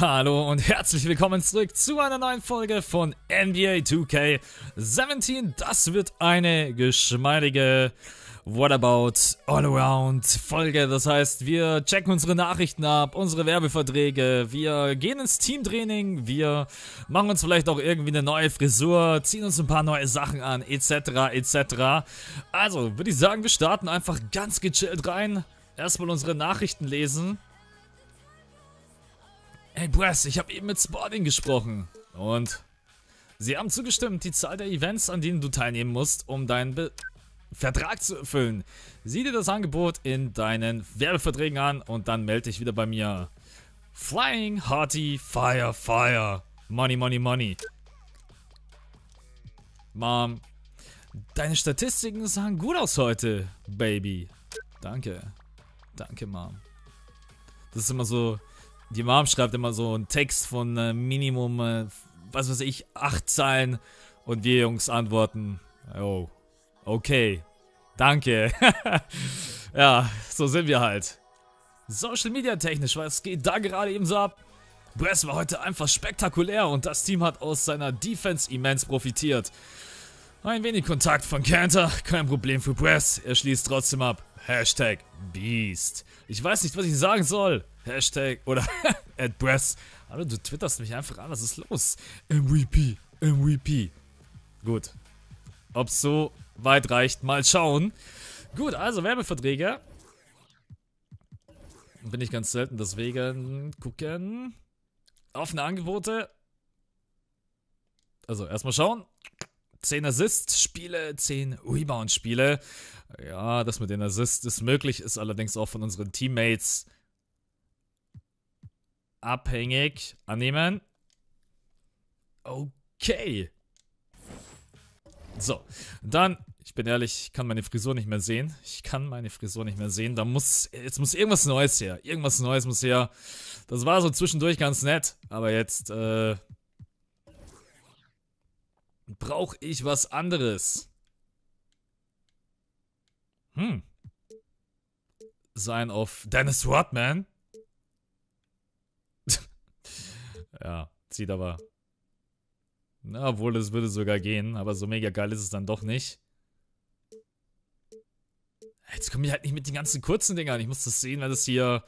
Hallo und herzlich willkommen zurück zu einer neuen Folge von NBA 2K17. Das wird eine geschmeidige What About All-Around Folge. Das heißt, wir checken unsere Nachrichten ab, unsere Werbeverträge, wir gehen ins Teamtraining, wir machen uns vielleicht auch irgendwie eine neue Frisur, ziehen uns ein paar neue Sachen an, etc., etc. Also, würde ich sagen, wir starten einfach ganz gechillt rein. Erstmal unsere Nachrichten lesen. Hey Brass, ich habe eben mit Sporting gesprochen. Und? Sie haben zugestimmt, die Zahl der Events, an denen du teilnehmen musst, um deinen Be Vertrag zu erfüllen. Sieh dir das Angebot in deinen Werbeverträgen an und dann melde dich wieder bei mir. Flying Hearty Fire Fire. Money, money, money. Mom. Deine Statistiken sahen gut aus heute, Baby. Danke. Danke, Mom. Das ist immer so, die Mom schreibt immer so einen Text von äh, Minimum, äh, was weiß ich, acht Zeilen. Und wir Jungs antworten, oh, okay, danke. ja, so sind wir halt. Social Media technisch, was geht da gerade eben so ab? Brass war heute einfach spektakulär und das Team hat aus seiner Defense immens profitiert. Ein wenig Kontakt von Cantor, kein Problem für Brass, er schließt trotzdem ab. Hashtag Beast. Ich weiß nicht, was ich sagen soll. Hashtag oder at Hallo, du twitterst mich einfach an, was ist los? MVP, MVP. Gut. Ob es so weit reicht, mal schauen. Gut, also Werbeverträge. Bin ich ganz selten, deswegen gucken. Offene Angebote. Also erstmal schauen. 10 Assist-Spiele, 10 Rebound-Spiele. Ja, das mit den Assists ist möglich, ist allerdings auch von unseren Teammates abhängig. Annehmen. Okay. So, dann, ich bin ehrlich, ich kann meine Frisur nicht mehr sehen. Ich kann meine Frisur nicht mehr sehen. Da muss, jetzt muss irgendwas Neues her. Irgendwas Neues muss her. Das war so zwischendurch ganz nett, aber jetzt, äh, brauche ich was anderes. Hm. Sein auf Dennis Rodman. ja, zieht aber. Na, obwohl, es würde sogar gehen, aber so mega geil ist es dann doch nicht. Jetzt komme ich halt nicht mit den ganzen kurzen Dingern. Ich muss das sehen, weil das hier.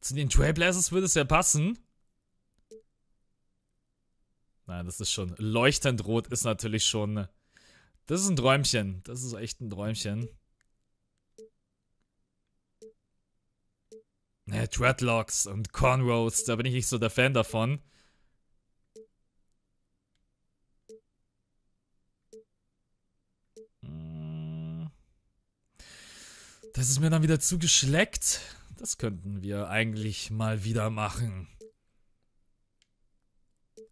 Zu den Trailblazers würde es ja passen. Nein, das ist schon. Leuchtend rot ist natürlich schon. Das ist ein Träumchen. Das ist echt ein Träumchen. Ne, Dreadlocks und Cornrows, da bin ich nicht so der Fan davon. Hm. Das ist mir dann wieder zugeschleckt. Das könnten wir eigentlich mal wieder machen.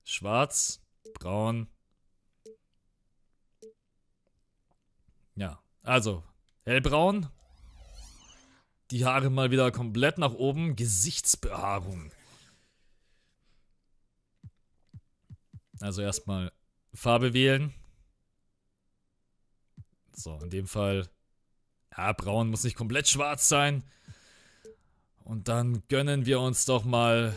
Schwarz, braun. Ja, also hellbraun. Die Haare mal wieder komplett nach oben. Gesichtsbehaarung. Also erstmal Farbe wählen. So, in dem Fall. Ja, braun muss nicht komplett schwarz sein. Und dann gönnen wir uns doch mal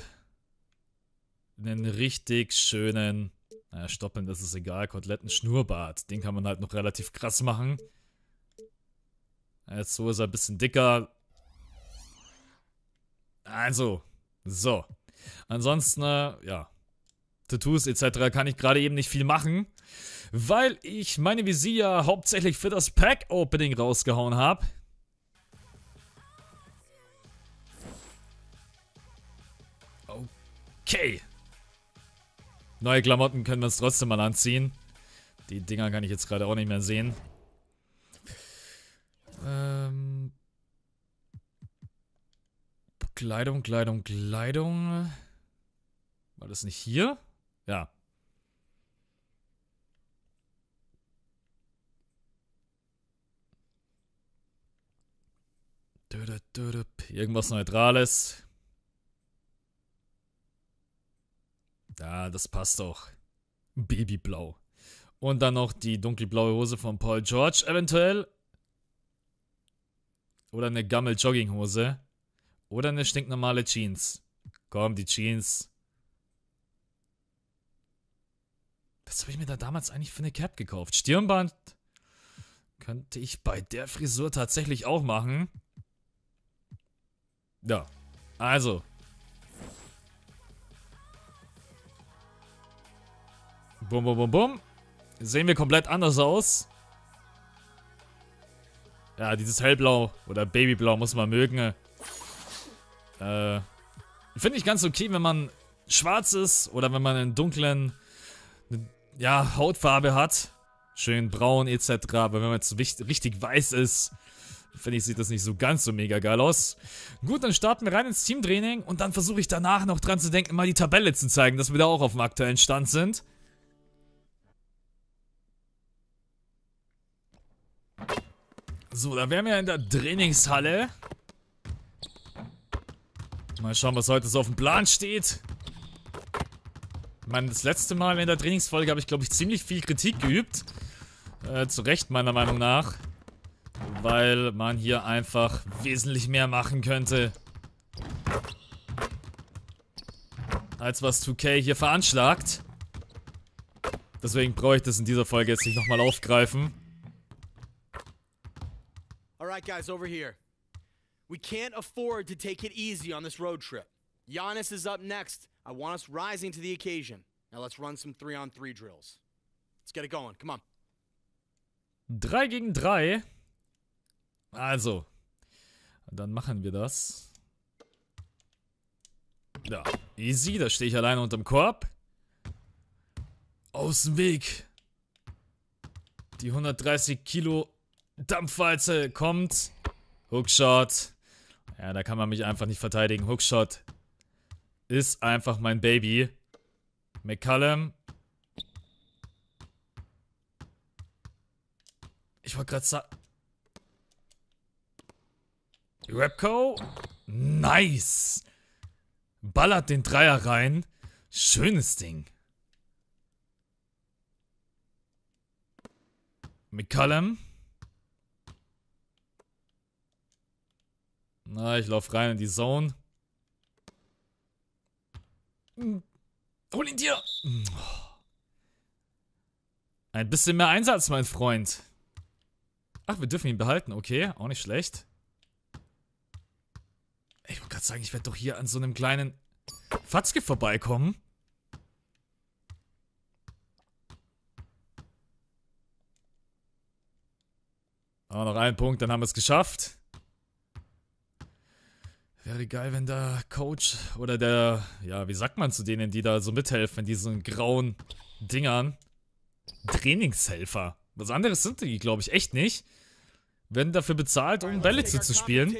einen richtig schönen, naja, stoppeln, das ist egal, Koteletten Schnurrbart. Den kann man halt noch relativ krass machen. Jetzt so ist er ein bisschen dicker. Also, so. Ansonsten, äh, ja, Tattoos etc. kann ich gerade eben nicht viel machen, weil ich meine Visier hauptsächlich für das Pack-Opening rausgehauen habe. Okay. Neue Klamotten können wir uns trotzdem mal anziehen. Die Dinger kann ich jetzt gerade auch nicht mehr sehen. Ähm, Kleidung, Kleidung, Kleidung. War das nicht hier? Ja. Irgendwas Neutrales. Ja, das passt doch. Babyblau. Und dann noch die dunkelblaue Hose von Paul George eventuell. Oder eine Gammel-Jogginghose. Oder eine stinknormale Jeans. Komm, die Jeans. Was habe ich mir da damals eigentlich für eine Cap gekauft? Stirnband könnte ich bei der Frisur tatsächlich auch machen. Ja, also, Bum, bum, bum, bum. Sehen wir komplett anders aus. Ja, dieses Hellblau oder Babyblau muss man mögen. Ne? Äh, Finde ich ganz okay, wenn man schwarz ist oder wenn man einen dunklen, ja, Hautfarbe hat. Schön braun etc. Aber wenn man jetzt richtig weiß ist, finde ich, sieht das nicht so ganz so mega geil aus. Gut, dann starten wir rein ins Teamtraining und dann versuche ich danach noch dran zu denken, mal die Tabelle zu zeigen, dass wir da auch auf dem aktuellen Stand sind. So, da wären wir in der Trainingshalle. Mal schauen, was heute so auf dem Plan steht. Ich meine, das letzte Mal in der Trainingsfolge habe ich, glaube ich, ziemlich viel Kritik geübt. Äh, zu Recht, meiner Meinung nach. Weil man hier einfach wesentlich mehr machen könnte. Als was 2K hier veranschlagt. Deswegen brauche ich das in dieser Folge jetzt nicht nochmal aufgreifen right, guys, over here. We can't afford to take it easy on this road trip. Giannis is up next. I want us rising to the occasion. Now let's run some three on three drills. Let's get it going. Come on. Drei gegen drei. Also, dann machen wir das. Da, easy, da stehe ich alleine unterm Korb. Aus dem Weg. Die 130 Kilo Dampfwalze kommt. Hookshot. Ja, da kann man mich einfach nicht verteidigen. Hookshot ist einfach mein Baby. McCallum. Ich wollte gerade sagen... Repco. Nice. Ballert den Dreier rein. Schönes Ding. McCallum. Na, ich laufe rein in die Zone. Hm. Hol ihn dir! Hm. Ein bisschen mehr Einsatz, mein Freund. Ach, wir dürfen ihn behalten. Okay, auch nicht schlecht. Ich wollte gerade sagen, ich werde doch hier an so einem kleinen Fatzke vorbeikommen. Aber noch einen Punkt, dann haben wir es geschafft. Wäre geil, wenn der Coach oder der, ja, wie sagt man zu denen, die da so mithelfen, in diesen grauen Dingern, Trainingshelfer. Was anderes sind die, glaube ich, echt nicht. Werden dafür bezahlt, um Bälle zu, zu spielen.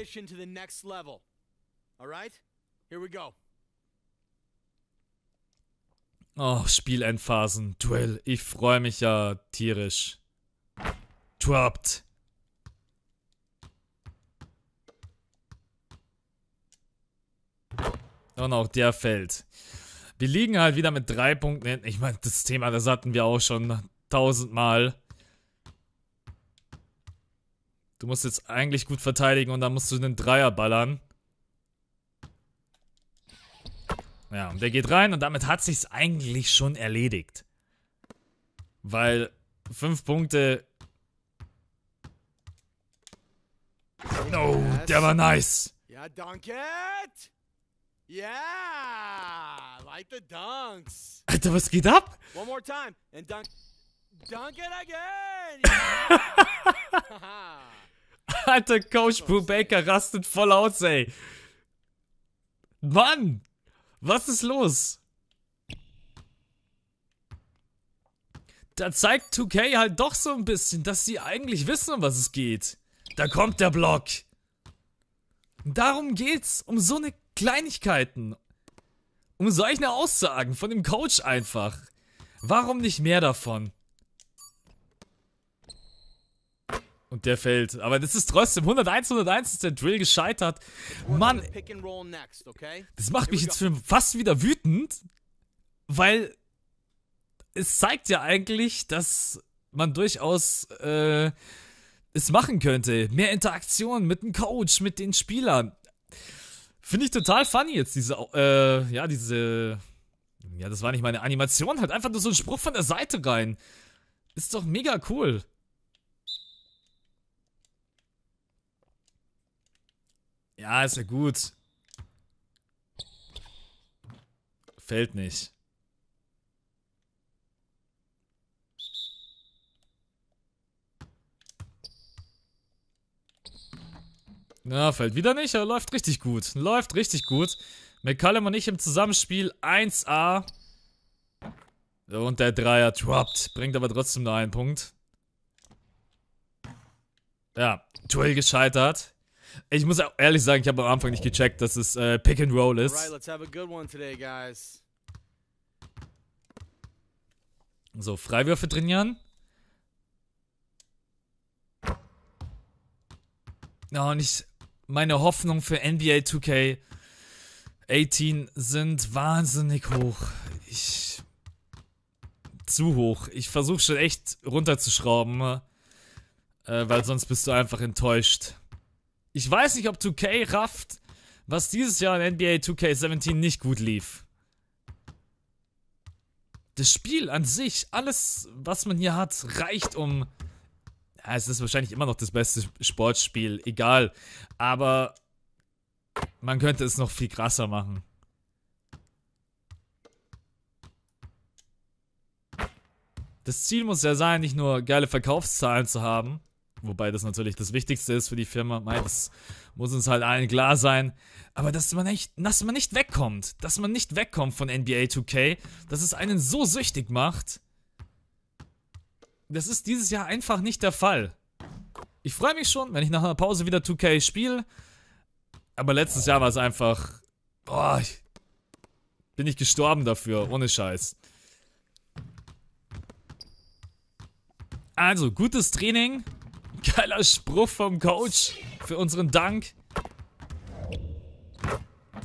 Oh, Spielendphasen, Duell. Ich freue mich ja tierisch. Trapped. Und auch der fällt. Wir liegen halt wieder mit drei Punkten hinten. Ich meine, das Thema, das hatten wir auch schon tausendmal. Du musst jetzt eigentlich gut verteidigen und dann musst du den Dreier ballern. Ja, und der geht rein und damit hat sich's eigentlich schon erledigt. Weil fünf Punkte. Oh, der war nice. Ja, danke. Yeah, like the dunks. Alter, was geht ab? One more time and dunk, dunk it again. Yeah. Alter, Coach oh, Brew Baker rastet voll aus, ey. Mann, was ist los? Da zeigt 2K halt doch so ein bisschen, dass sie eigentlich wissen, um was es geht. Da kommt der Block. Darum geht's, um so eine Kleinigkeiten. Um solche Aussagen von dem Coach einfach. Warum nicht mehr davon? Und der fällt. Aber das ist trotzdem 101, 101 ist der Drill gescheitert. Mann. Das macht mich jetzt fast wieder wütend. Weil es zeigt ja eigentlich, dass man durchaus äh, es machen könnte. Mehr Interaktion mit dem Coach, mit den Spielern. Finde ich total funny jetzt, diese, äh, ja, diese, ja, das war nicht meine Animation, halt einfach nur so ein Spruch von der Seite rein. Ist doch mega cool. Ja, ist ja gut. Fällt nicht. Ja, fällt wieder nicht, aber läuft richtig gut. Läuft richtig gut. McCallum und ich im Zusammenspiel 1A. Und der Dreier droppt. Bringt aber trotzdem nur einen Punkt. Ja, Duell gescheitert. Ich muss ehrlich sagen, ich habe am Anfang nicht gecheckt, dass es äh, Pick and Roll ist. So, Freiwürfe trainieren. Ja, oh, nicht meine Hoffnung für NBA 2K 18 sind wahnsinnig hoch. Ich. Zu hoch. Ich versuche schon echt runterzuschrauben, äh, weil sonst bist du einfach enttäuscht. Ich weiß nicht, ob 2K rafft, was dieses Jahr in NBA 2K17 nicht gut lief. Das Spiel an sich, alles, was man hier hat, reicht, um Ah, es ist wahrscheinlich immer noch das beste Sportspiel, egal. Aber man könnte es noch viel krasser machen. Das Ziel muss ja sein, nicht nur geile Verkaufszahlen zu haben, wobei das natürlich das Wichtigste ist für die Firma, Mei, das muss uns halt allen klar sein, aber dass man, echt, dass man nicht wegkommt, dass man nicht wegkommt von NBA 2K, dass es einen so süchtig macht, das ist dieses Jahr einfach nicht der Fall. Ich freue mich schon, wenn ich nach einer Pause wieder 2K spiele. Aber letztes Jahr war es einfach... Boah, ich bin ich gestorben dafür, ohne Scheiß. Also, gutes Training. Geiler Spruch vom Coach für unseren Dank.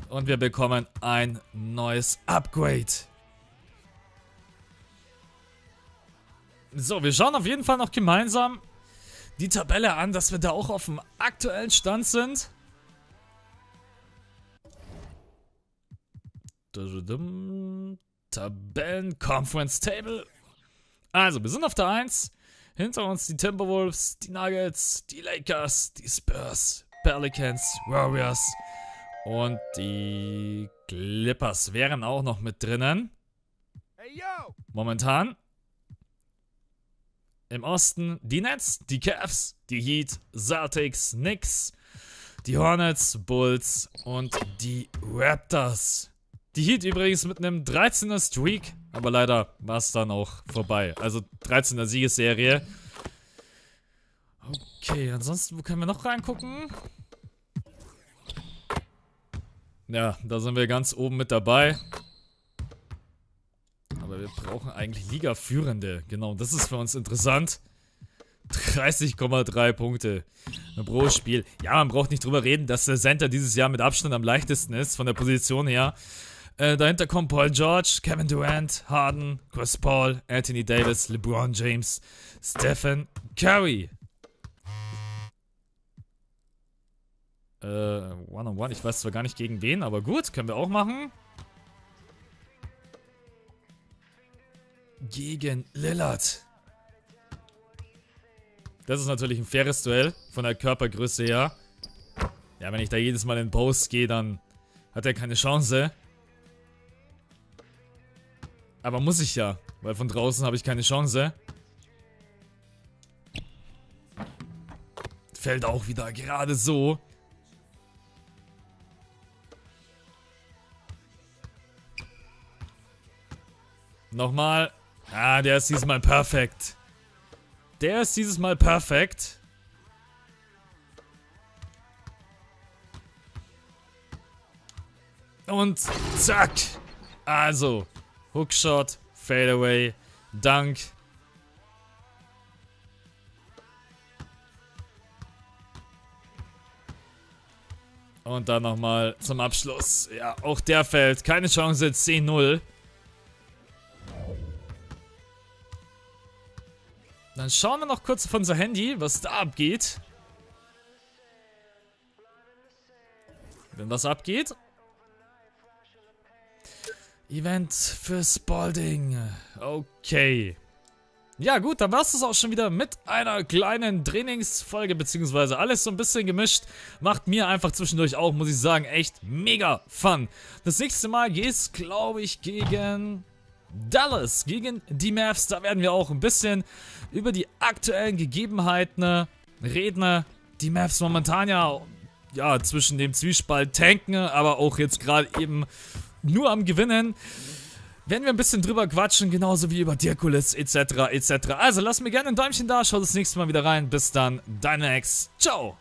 Und wir bekommen ein neues Upgrade. So, wir schauen auf jeden Fall noch gemeinsam die Tabelle an, dass wir da auch auf dem aktuellen Stand sind. Tabellen Conference Table. Also, wir sind auf der 1. Hinter uns die Timberwolves, die Nuggets, die Lakers, die Spurs, Pelicans, Warriors und die Clippers wären auch noch mit drinnen. Momentan. Im Osten die Nets, die Cavs, die Heat, Celtics, Knicks, die Hornets, Bulls und die Raptors. Die Heat übrigens mit einem 13er Streak, aber leider war es dann auch vorbei. Also 13er Siegesserie. Okay, ansonsten, wo können wir noch reingucken? Ja, da sind wir ganz oben mit dabei aber wir brauchen eigentlich Liga-Führende. Genau, das ist für uns interessant. 30,3 Punkte pro Spiel. Ja, man braucht nicht drüber reden, dass der Center dieses Jahr mit Abstand am leichtesten ist, von der Position her. Äh, dahinter kommen Paul George, Kevin Durant, Harden, Chris Paul, Anthony Davis, LeBron James, Stephen Curry. Äh, one-on-one, on one. ich weiß zwar gar nicht gegen wen, aber gut, können wir auch machen. gegen Lillard. Das ist natürlich ein faires Duell von der Körpergröße her. Ja, wenn ich da jedes Mal in Post gehe, dann hat er keine Chance. Aber muss ich ja, weil von draußen habe ich keine Chance. Fällt auch wieder gerade so. Nochmal. Ah, der ist dieses Mal perfekt. Der ist dieses Mal perfekt. Und zack. Also, Hookshot, Fadeaway, Dank. Und dann nochmal zum Abschluss. Ja, auch der fällt. Keine Chance, 10-0. Dann schauen wir noch kurz auf unser Handy, was da abgeht. Wenn was abgeht. Event für Spalding. Okay. Ja gut, dann war es das auch schon wieder mit einer kleinen Trainingsfolge, beziehungsweise alles so ein bisschen gemischt. Macht mir einfach zwischendurch auch, muss ich sagen, echt mega Fun. Das nächste Mal geht's, glaube ich, gegen... Dallas gegen die Mavs. Da werden wir auch ein bisschen über die aktuellen Gegebenheiten reden. Die Mavs momentan ja, ja zwischen dem Zwiespalt tanken, aber auch jetzt gerade eben nur am Gewinnen. Werden wir ein bisschen drüber quatschen, genauso wie über Dirkulis etc. etc. Also lass mir gerne ein Däumchen da, schaut das nächste Mal wieder rein. Bis dann, dein Max. Ciao.